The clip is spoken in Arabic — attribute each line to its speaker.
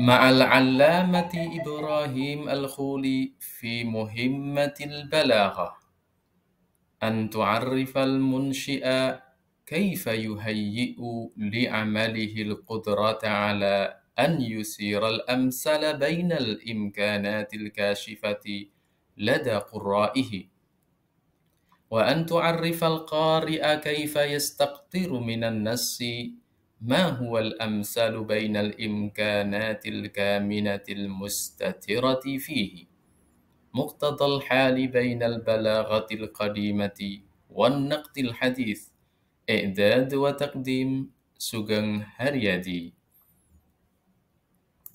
Speaker 1: مع العلامة إبراهيم الخولي في مهمة البلاغة أن تعرف المنشئ كيف يهيئ لعمله القدرة على أن يسير الأمثل بين الإمكانات الكاشفة لدى قرائه وأن تعرف القارئ كيف يستقطر من النص ما هو الأمثال بين الإمكانات الكامنة المستترة فيه مقتضى الحال بين البلاغة القديمة والنقد الحديث إعداد وتقديم سجن هريدي